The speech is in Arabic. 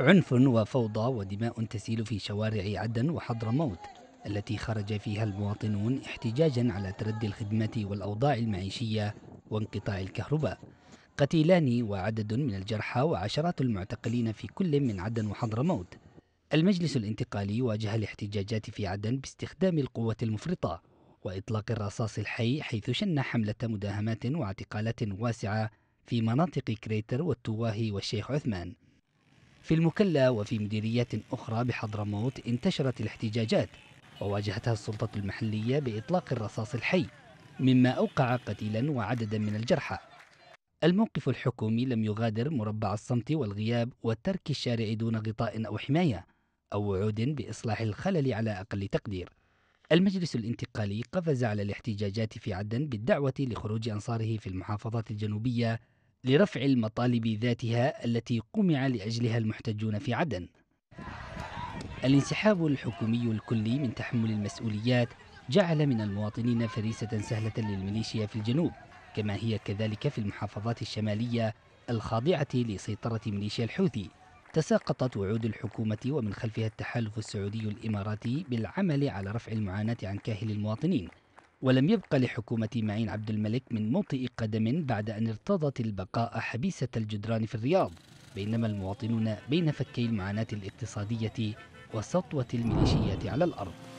عنف وفوضى ودماء تسيل في شوارع عدن وحضرموت التي خرج فيها المواطنون احتجاجا على تردي الخدمة والأوضاع المعيشية وانقطاع الكهرباء قتيلان وعدد من الجرحى وعشرات المعتقلين في كل من عدن وحضرموت المجلس الانتقالي واجه الاحتجاجات في عدن باستخدام القوة المفرطة وإطلاق الرصاص الحي حيث شن حملة مداهمات واعتقالات واسعة في مناطق كريتر والتواهي والشيخ عثمان في المكلا وفي مديريات أخرى بحضرموت انتشرت الاحتجاجات وواجهتها السلطة المحلية بإطلاق الرصاص الحي مما أوقع قتيلا وعددا من الجرحى الموقف الحكومي لم يغادر مربع الصمت والغياب وترك الشارع دون غطاء أو حماية أو وعود بإصلاح الخلل على أقل تقدير المجلس الانتقالي قفز على الاحتجاجات في عدن بالدعوة لخروج أنصاره في المحافظات الجنوبية لرفع المطالب ذاتها التي قمع لأجلها المحتجون في عدن الانسحاب الحكومي الكلي من تحمل المسؤوليات جعل من المواطنين فريسة سهلة للميليشيا في الجنوب كما هي كذلك في المحافظات الشمالية الخاضعة لسيطرة ميليشيا الحوثي تساقطت وعود الحكومة ومن خلفها التحالف السعودي الإماراتي بالعمل على رفع المعاناة عن كاهل المواطنين ولم يبق لحكومة معين عبد الملك من موطئ قدم بعد أن ارتضت البقاء حبيسة الجدران في الرياض بينما المواطنون بين فكي المعاناة الاقتصادية وسطوة الميليشيات على الأرض